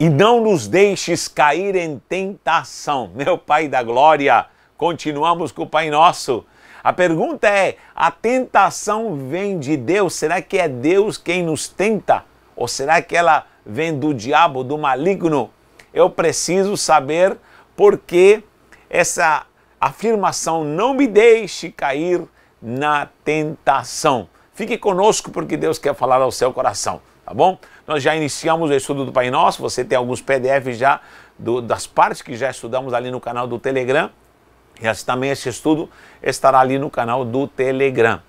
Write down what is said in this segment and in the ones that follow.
e não nos deixes cair em tentação. Meu Pai da Glória, continuamos com o Pai Nosso. A pergunta é: a tentação vem de Deus? Será que é Deus quem nos tenta? Ou será que ela vem do diabo, do maligno? Eu preciso saber por que essa afirmação não me deixe cair na tentação. Fique conosco porque Deus quer falar ao seu coração tá bom? Nós já iniciamos o estudo do Pai Nosso, você tem alguns PDFs já do, das partes que já estudamos ali no canal do Telegram, e também esse estudo estará ali no canal do Telegram.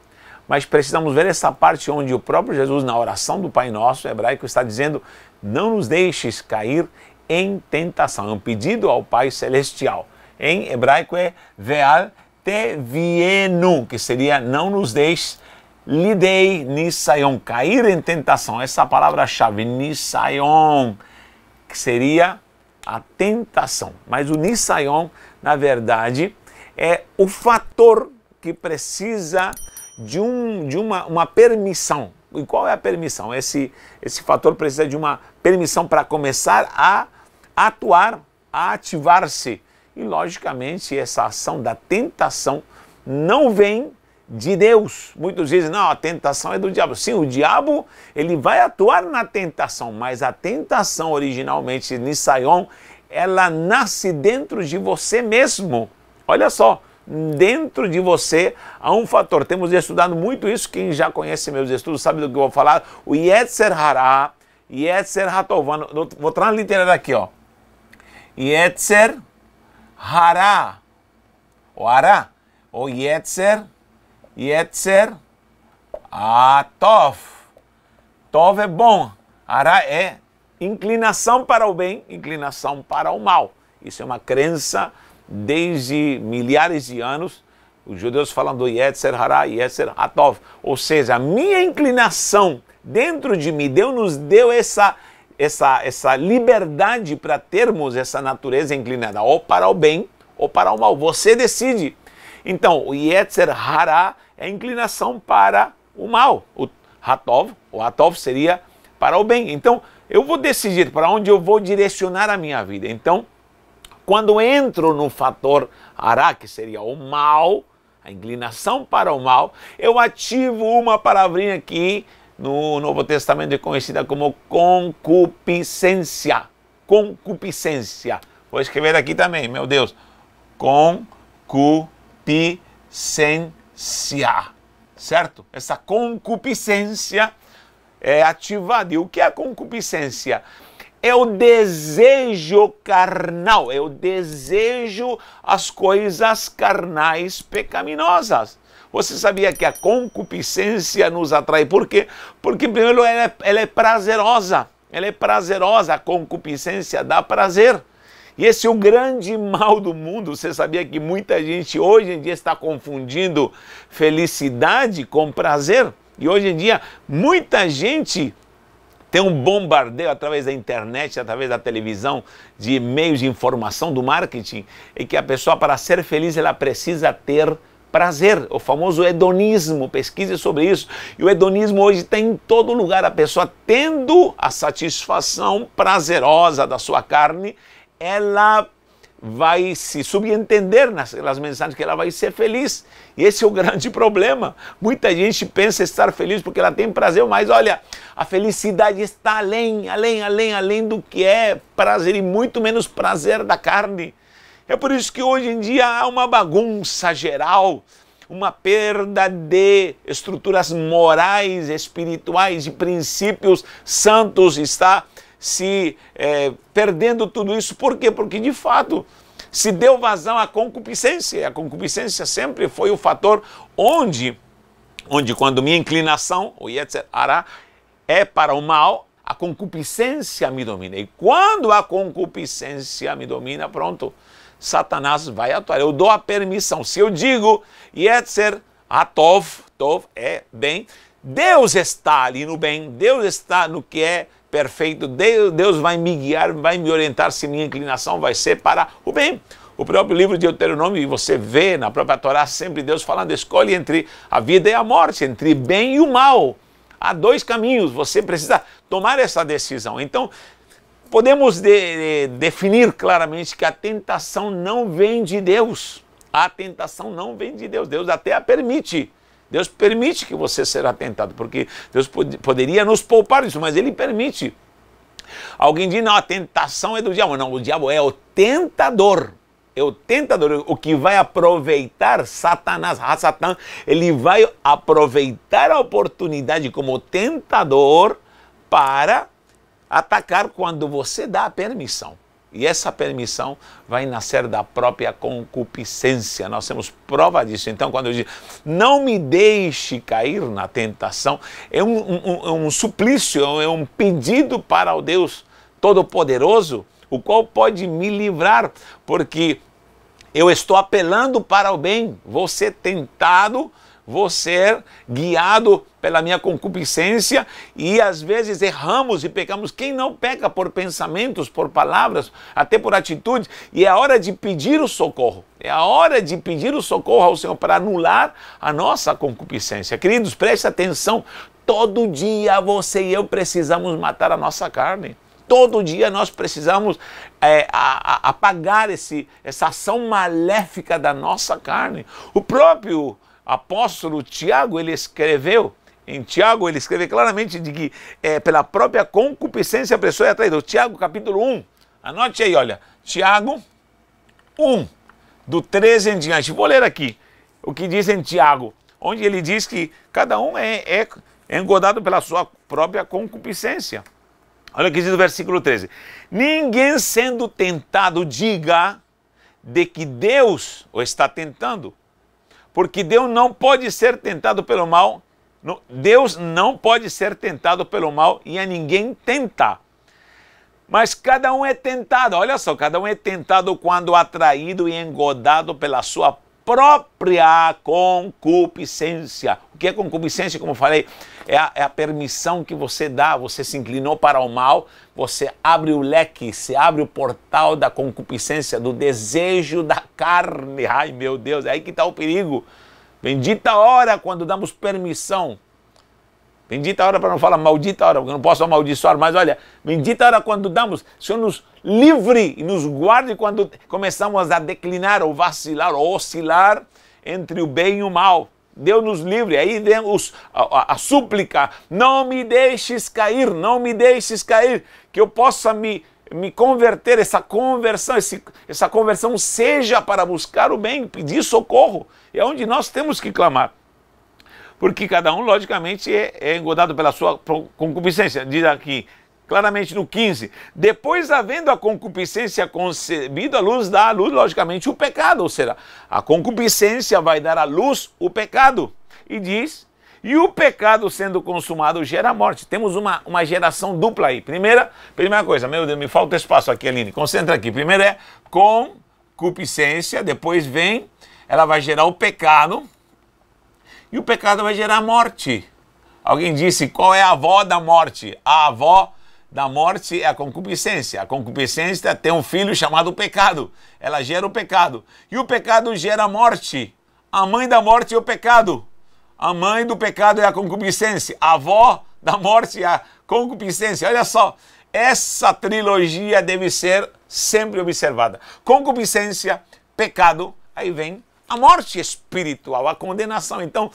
Mas precisamos ver essa parte onde o próprio Jesus, na oração do Pai Nosso hebraico, está dizendo: Não nos deixes cair em tentação. É um pedido ao Pai Celestial. Em hebraico é Veal Tevienu, que seria: Não nos deixes lidei, Nisayon, cair em tentação. Essa palavra-chave, Nisayon, que seria a tentação. Mas o Nisayon, na verdade, é o fator que precisa de, um, de uma, uma permissão. E qual é a permissão? Esse, esse fator precisa de uma permissão para começar a atuar, a ativar-se. E, logicamente, essa ação da tentação não vem de Deus. Muitos dizem, não, a tentação é do diabo. Sim, o diabo ele vai atuar na tentação, mas a tentação originalmente Nisaion, ela nasce dentro de você mesmo. Olha só, dentro de você há um fator. Temos estudado muito isso, quem já conhece meus estudos sabe do que eu vou falar. O Yetzer Hará, Yetzer Hatovan, vou trazer literatura aqui, ó. Yetzer Hará, o Hará, o Yetzer Hará. Yetzer, Atov. Ah, Tov é bom. Ara é inclinação para o bem, inclinação para o mal. Isso é uma crença desde milhares de anos. Os judeus falam do Yetzer Hara, Yetzer atov, Ou seja, a minha inclinação dentro de mim, Deus nos deu essa, essa, essa liberdade para termos essa natureza inclinada ou para o bem ou para o mal. Você decide. Então, o Yetzer Hara é a inclinação para o mal. O Hatov, o Hatov seria para o bem. Então, eu vou decidir para onde eu vou direcionar a minha vida. Então, quando entro no fator Hará, que seria o mal, a inclinação para o mal, eu ativo uma palavrinha que no Novo Testamento é conhecida como concupiscência. Concupiscência. Vou escrever aqui também, meu Deus. Concupiscência certo? Essa concupiscência é ativada. E o que é a concupiscência? É o desejo carnal, é o desejo as coisas carnais pecaminosas. Você sabia que a concupiscência nos atrai? Por quê? Porque, primeiro, ela é, ela é prazerosa. Ela é prazerosa, a concupiscência dá prazer. E esse é o grande mal do mundo. Você sabia que muita gente hoje em dia está confundindo felicidade com prazer? E hoje em dia, muita gente tem um bombardeio através da internet, através da televisão, de meios de informação, do marketing, e que a pessoa, para ser feliz, ela precisa ter prazer, o famoso hedonismo, pesquise sobre isso. E o hedonismo hoje está em todo lugar, a pessoa tendo a satisfação prazerosa da sua carne, ela vai se subentender nas, nas mensagens que ela vai ser feliz. E esse é o grande problema. Muita gente pensa estar feliz porque ela tem prazer, mas olha, a felicidade está além, além, além, além do que é prazer e muito menos prazer da carne. É por isso que hoje em dia há uma bagunça geral, uma perda de estruturas morais, espirituais e princípios santos está se é, perdendo tudo isso. Por quê? Porque de fato se deu vazão à concupiscência. A concupiscência sempre foi o fator onde, onde quando minha inclinação, o Yetzer é para o mal, a concupiscência me domina. E quando a concupiscência me domina, pronto, Satanás vai atuar. Eu dou a permissão. Se eu digo Yetzer Atov, Tov é bem, Deus está ali no bem, Deus está no que é perfeito, Deus vai me guiar, vai me orientar se minha inclinação vai ser para o bem. O próprio livro de Deuteronômio, você vê na própria Torá sempre Deus falando: escolhe entre a vida e a morte, entre bem e o mal. Há dois caminhos, você precisa tomar essa decisão. Então, podemos de, de, definir claramente que a tentação não vem de Deus. A tentação não vem de Deus, Deus até a permite. Deus permite que você será tentado, porque Deus pod poderia nos poupar disso, mas Ele permite. Alguém diz, não, a tentação é do diabo. Não, o diabo é o tentador. É o tentador, o que vai aproveitar Satanás, a ah, Satã, ele vai aproveitar a oportunidade como tentador para atacar quando você dá a permissão. E essa permissão vai nascer da própria concupiscência. Nós temos prova disso. Então, quando eu digo, não me deixe cair na tentação, é um, um, um é suplício, é um pedido para o Deus Todo-Poderoso, o qual pode me livrar, porque eu estou apelando para o bem, vou ser tentado vou ser é guiado pela minha concupiscência e às vezes erramos e pecamos. Quem não peca por pensamentos, por palavras, até por atitudes, e é a hora de pedir o socorro. É a hora de pedir o socorro ao Senhor para anular a nossa concupiscência. Queridos, preste atenção. Todo dia você e eu precisamos matar a nossa carne todo dia nós precisamos é, a, a apagar esse, essa ação maléfica da nossa carne. O próprio apóstolo Tiago, ele escreveu, em Tiago ele escreve claramente de que é, pela própria concupiscência a pessoa é atraída. Tiago capítulo 1, anote aí, olha, Tiago 1, do 13 em diante. Vou ler aqui o que diz em Tiago, onde ele diz que cada um é, é, é engodado pela sua própria concupiscência. Olha o que diz o versículo 13. Ninguém sendo tentado diga de que Deus o está tentando porque Deus não pode ser tentado pelo mal. Deus não pode ser tentado pelo mal e a ninguém tentar. Mas cada um é tentado, olha só, cada um é tentado quando atraído e engodado pela sua própria concupiscência. O que é concupiscência? Como eu falei, é a, é a permissão que você dá, você se inclinou para o mal, você abre o leque, se abre o portal da concupiscência, do desejo da carne. Ai meu Deus, é aí que está o perigo. Bendita hora quando damos permissão Bendita hora para não falar maldita hora, porque eu não posso amaldiçoar, mas olha, bendita hora quando damos, o Senhor nos livre e nos guarde quando começamos a declinar ou vacilar ou oscilar entre o bem e o mal. Deus nos livre. Aí vem os, a, a, a, súplica: não me deixes cair, não me deixes cair, que eu possa me, me converter. Essa conversão, esse, essa conversão seja para buscar o bem, pedir socorro. É onde nós temos que clamar porque cada um, logicamente, é, é engodado pela sua concupiscência. Diz aqui, claramente no 15. Depois, havendo a concupiscência concebida à luz, dá à luz, logicamente, o pecado. Ou seja, a concupiscência vai dar à luz o pecado. E diz, e o pecado sendo consumado gera morte. Temos uma, uma geração dupla aí. Primeira, primeira coisa, meu Deus, me falta espaço aqui, Aline. Concentra aqui. Primeiro é concupiscência, depois vem, ela vai gerar o pecado. E o pecado vai gerar morte. Alguém disse: qual é a avó da morte? A avó da morte é a concupiscência. A concupiscência tem um filho chamado pecado. Ela gera o pecado. E o pecado gera a morte. A mãe da morte é o pecado. A mãe do pecado é a concupiscência. A avó da morte é a concupiscência. Olha só, essa trilogia deve ser sempre observada: concupiscência, pecado, aí vem a morte espiritual, a condenação. Então,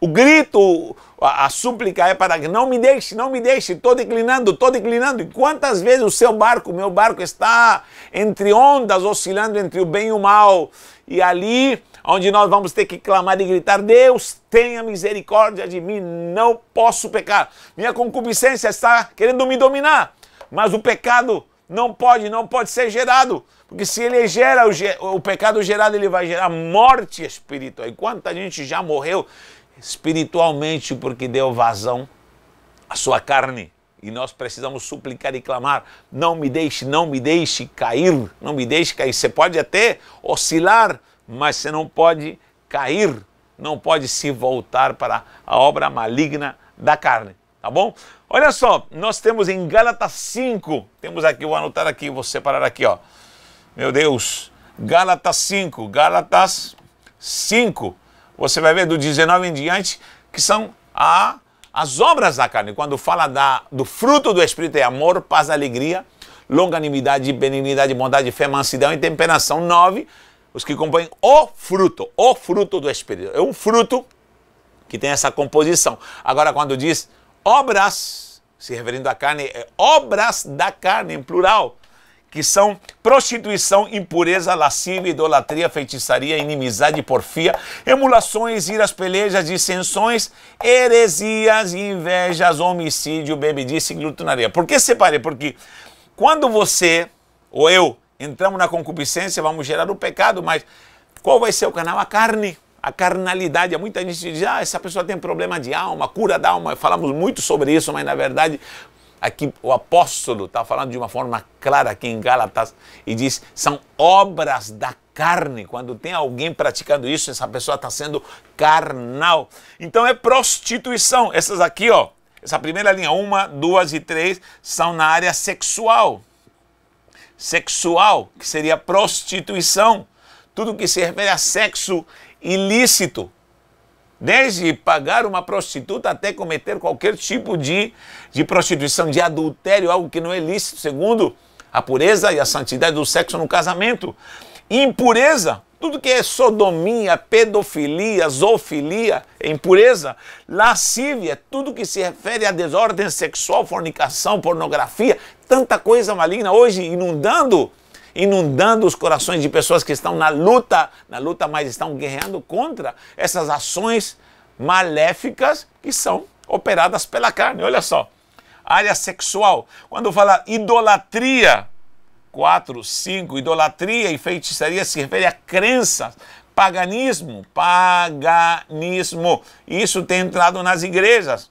o grito, a, a, súplica é para que não me deixe, não me deixe, estou declinando, estou declinando. E quantas vezes o seu barco, o meu barco está entre ondas, oscilando entre o bem e o mal. E ali, onde nós vamos ter que clamar e gritar, Deus, tenha misericórdia de mim, não posso pecar. Minha concupiscência está querendo me dominar, mas o pecado não pode, não pode ser gerado. Porque se ele gera o, o pecado gerado, ele vai gerar morte espiritual. E quanta gente já morreu espiritualmente porque deu vazão à sua carne. E nós precisamos suplicar e clamar: não me deixe, não me deixe cair, não me deixe cair. Você pode até oscilar, mas você não pode cair, não pode se voltar para a obra maligna da carne tá bom? Olha só, nós temos em Gálatas 5, temos aqui, vou anotar aqui, vou separar aqui, ó. Meu Deus, Gálatas 5, Gálatas 5. Você vai ver do 19 em diante que são a, as obras da carne. Quando fala da, do fruto do Espírito é amor, paz, alegria, longanimidade, benignidade, bondade, fé, mansidão e temperação. 9, os que compõem o fruto, o fruto do Espírito. É um fruto que tem essa composição. Agora, quando diz obras, se referindo à carne, é obras da carne, em plural, que são prostituição, impureza, lascívia, idolatria, feitiçaria, inimizade, porfia, emulações, iras, pelejas, dissensões, heresias, invejas, homicídio, bebedice e glutonaria. Por que separei? Porque quando você ou eu entramos na concupiscência, vamos gerar o pecado, mas qual vai ser o canal? A carne a carnalidade. Muita gente diz, ah, essa pessoa tem problema de alma, cura da alma. Falamos muito sobre isso, mas na verdade aqui o apóstolo está falando de uma forma clara aqui em Gálatas e diz, são obras da carne. Quando tem alguém praticando isso, essa pessoa está sendo carnal. Então é prostituição. Essas aqui, ó, essa primeira linha, uma, duas e três, são na área sexual. Sexual, que seria prostituição. Tudo que se refere a sexo ilícito. Desde pagar uma prostituta até cometer qualquer tipo de, de prostituição, de adultério, algo que não é lícito, segundo a pureza e a santidade do sexo no casamento. Impureza, tudo que é sodomia, pedofilia, zoofilia, é impureza, lascívia, tudo que se refere a desordem sexual, fornicação, pornografia, tanta coisa maligna hoje inundando inundando os corações de pessoas que estão na luta, na luta, mas estão guerreando contra essas ações maléficas que são operadas pela carne. Olha só, área sexual, quando fala idolatria, 4, 5, idolatria e feitiçaria se refere a crenças, paganismo, paganismo. Isso tem entrado nas igrejas.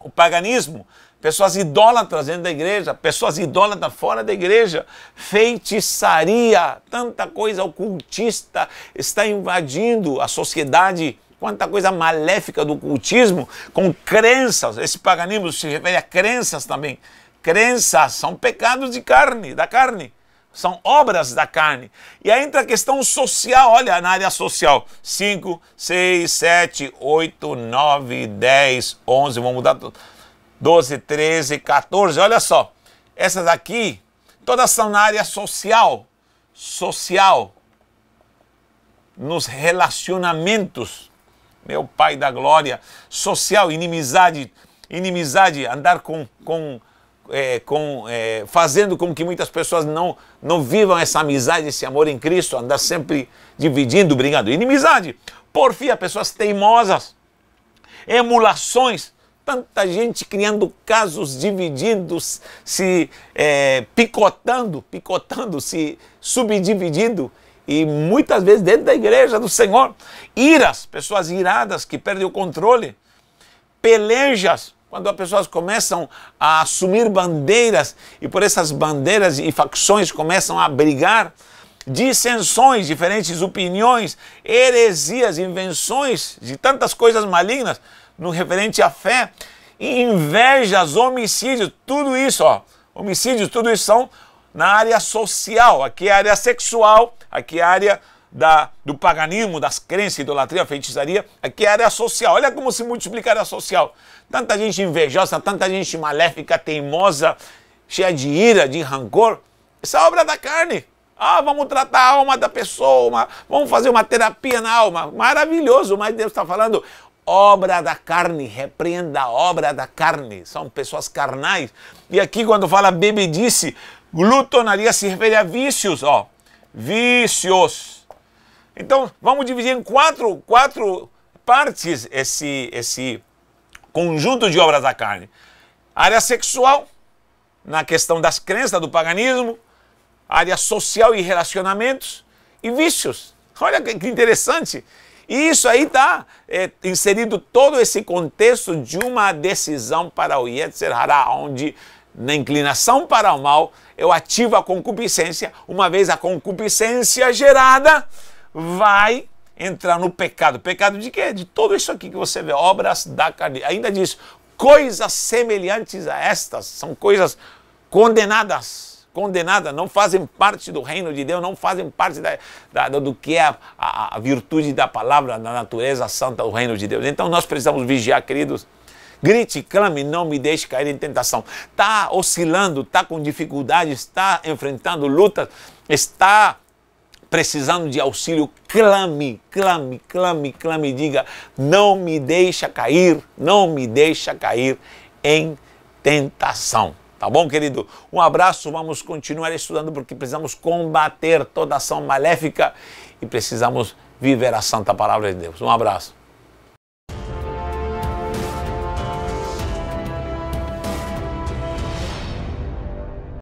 O paganismo pessoas idólatras dentro da igreja, pessoas idólatras fora da igreja, feitiçaria, tanta coisa ocultista está invadindo a sociedade. Quanta coisa maléfica do cultismo com crenças, esse paganismo se refere a crenças também. Crenças são pecados de carne, da carne são obras da carne. E aí entra a questão social, olha, na área social. 5, 6, 7, 8, 9, 10, 11, vamos mudar tudo. 12, 13, 14. Olha só, essas aqui, todas são na área social. Social. Nos relacionamentos. Meu Pai da Glória. Social, inimizade. Inimizade, andar com. com é, com, é, fazendo com que muitas pessoas não, não vivam essa amizade, esse amor em Cristo, andar sempre dividindo, brigando. Inimizade, as pessoas teimosas, emulações, tanta gente criando casos divididos, se é, picotando, picotando, se subdividindo e muitas vezes dentro da igreja do Senhor. Iras, pessoas iradas que perdem o controle. Pelejas, quando as pessoas começam a assumir bandeiras e por essas bandeiras e facções começam a brigar. Dissensões, diferentes opiniões, heresias, invenções de tantas coisas malignas no referente à fé, e invejas, homicídios, tudo isso, ó. Homicídios, tudo isso são na área social. Aqui é a área sexual, aqui é a área da, do paganismo, das crenças, idolatria, feitiçaria, aqui é a área social. Olha como se multiplica a área social. Tanta gente invejosa, tanta gente maléfica, teimosa, cheia de ira, de rancor. Isso é obra da carne. Ah, vamos tratar a alma da pessoa, uma, vamos fazer uma terapia na alma. Maravilhoso, mas Deus está falando, obra da carne, repreenda a obra da carne. São pessoas carnais. E aqui quando fala bebedice, glutonaria se refere a vícios, ó. Vícios. Então, vamos dividir em quatro, quatro partes esse, esse conjunto de obras da carne. Área sexual, na questão das crenças do paganismo, área social e relacionamentos e vícios. Olha que interessante. E isso aí está é, inserido todo esse contexto de uma decisão para o Yetzer Hará, onde na inclinação para o mal eu ativo a concupiscência, uma vez a concupiscência gerada vai entrar no pecado. Pecado de quê? De tudo isso aqui que você vê, obras da carne. Ainda diz, coisas semelhantes a estas são coisas condenadas condenada, não fazem parte do reino de Deus, não fazem parte da, da, do que é a, a, a virtude da palavra, da natureza santa do reino de Deus. Então nós precisamos vigiar, queridos. Grite, clame, não me deixe cair em tentação. Está oscilando, está com dificuldades, está enfrentando lutas, está precisando de auxílio. Clame, clame, clame, clame. Diga, não me deixa cair, não me deixa cair em tentação. Tá bom, querido? Um abraço, vamos continuar estudando porque precisamos combater toda ação maléfica e precisamos viver a santa palavra de Deus. Um abraço.